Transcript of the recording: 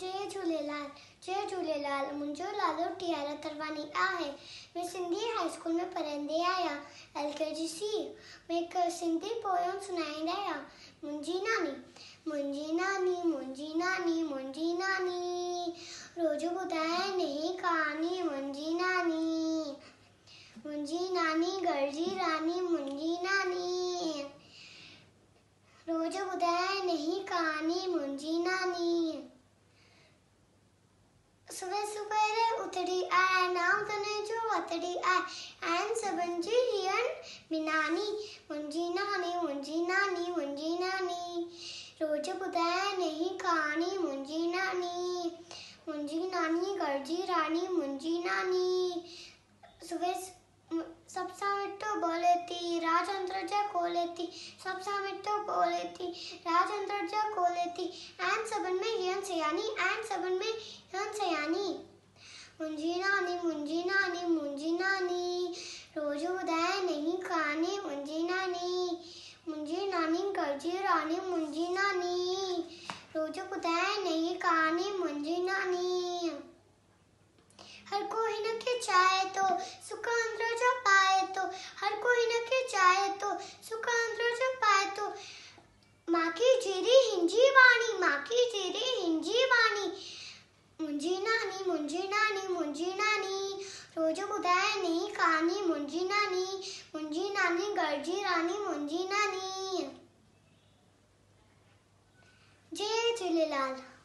जय झूलेलाल जय झूलेलाल मुझे लालो टियारा तरवानी आहे मैं सिंधी हाई स्कूल में पढ़ंदे आया एल के जी सी में एक सिंधी पोयम सुनाईंदी आहियां मुंहिंजी नानी मुंहिंजी नानी मुंहिंजी नानी मुंहिंजी नानी रोज ॿुधाए नहीं कहानी मुंहिंजी नानी मुंहिंजी नानी घर जी रानी मुंहिंजी नानी रोज ॿुधाए नहीं कहानी मुंहिंजी नानी मेरे उतरी आए नाम तने जो अतरी आए एन सबंजी हियन मिनानी मुंजी नानी मुंजी नानी मुंजी नानी रोज बुधाए नहीं कहानी मुंजी नानी मुंजी नानी गर्जी रानी मुंजी नानी सुबह सब सामिटो तो बोले थी राज अंतरजा खोले थी सब सामिटो तो बोले थी राज अंतरजा खोले थी एंड सबन में यन सयानी एंड सबन में यन सयानी मौजूद है नहीं खाने मुंजी नानी मुंजी नानी कर्जी रानी मुंजी नानी रोजूद है नहीं खाने मुंजी नानी हर कोई ना के चाहे तो सुख अंदर जो पाए तो हर कोई ना के चाहे तो सुख अंदर जो पाए तो माँ की जीरी हिंजी वाणी माँ की जीरी हिंजी वाणी मुंजी नानी मुंजी नानी मुंजी नानी रोज बुधाए नहीं खाने रानी गर्जी रानी मुंजी नानी जय झूलेलाल